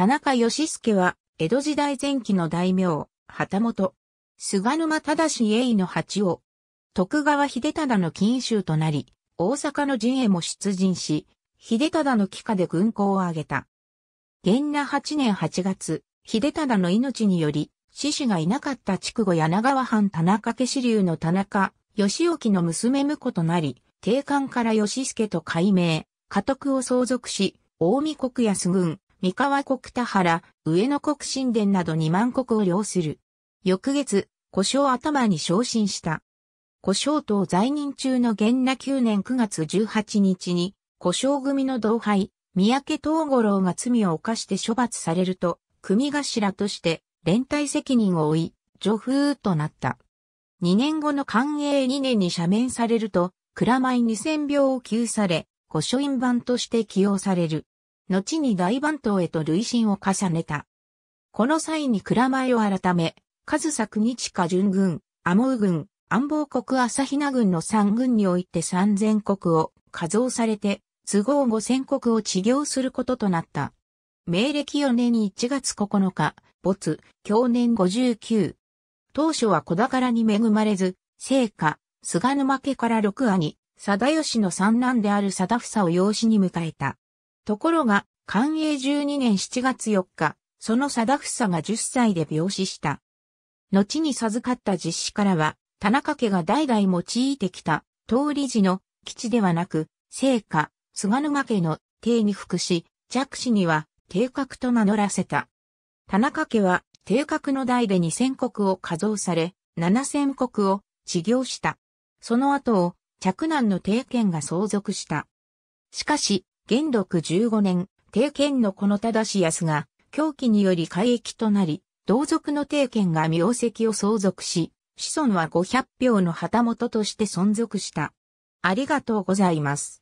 田中義介は、江戸時代前期の大名、旗本、菅沼正栄の八を、徳川秀忠の金州となり、大阪の陣へも出陣し、秀忠の帰化で軍功を挙げた。元那8年8月、秀忠の命により、死子がいなかった筑後柳川藩田中家支流の田中、義興の娘婿となり、定官から義介と改名、家督を相続し、大見国安軍、三河国田原、上野国神殿など2万国を領する。翌月、故障頭に昇進した。故障党在任中の元那9年9月18日に、故障組の同輩、三宅東五郎が罪を犯して処罰されると、組頭として連帯責任を負い、女風となった。2年後の寛永2年に赦免されると、蔵前2000を給され、古書院版として起用される。後に大番頭へと累進を重ねた。この際に蔵前を改め、数作日近巡軍、アモウ軍、安房国朝比奈軍の三軍において三千国を加増されて、都合五千国を治療することとなった。明暦4年1月9日、没、去年59。当初は小宝に恵まれず、聖火、菅沼家から六兄、貞義の三男である貞房を養子に迎えた。ところが、寛永12年7月4日、その貞房が10歳で病死した。後に授かった実施からは、田中家が代々用いてきた、通り寺の基地ではなく、聖火、菅沼家の邸に服し、弱視には帝閣と名乗らせた。田中家は帝閣の代で2000国を加増され、7000国を治療した。その後を着難の帝権が相続した。しかし、元禄15年、帝剣のこの正すが、狂気により改域となり、同族の帝剣が名跡を相続し、子孫は500票の旗本として存続した。ありがとうございます。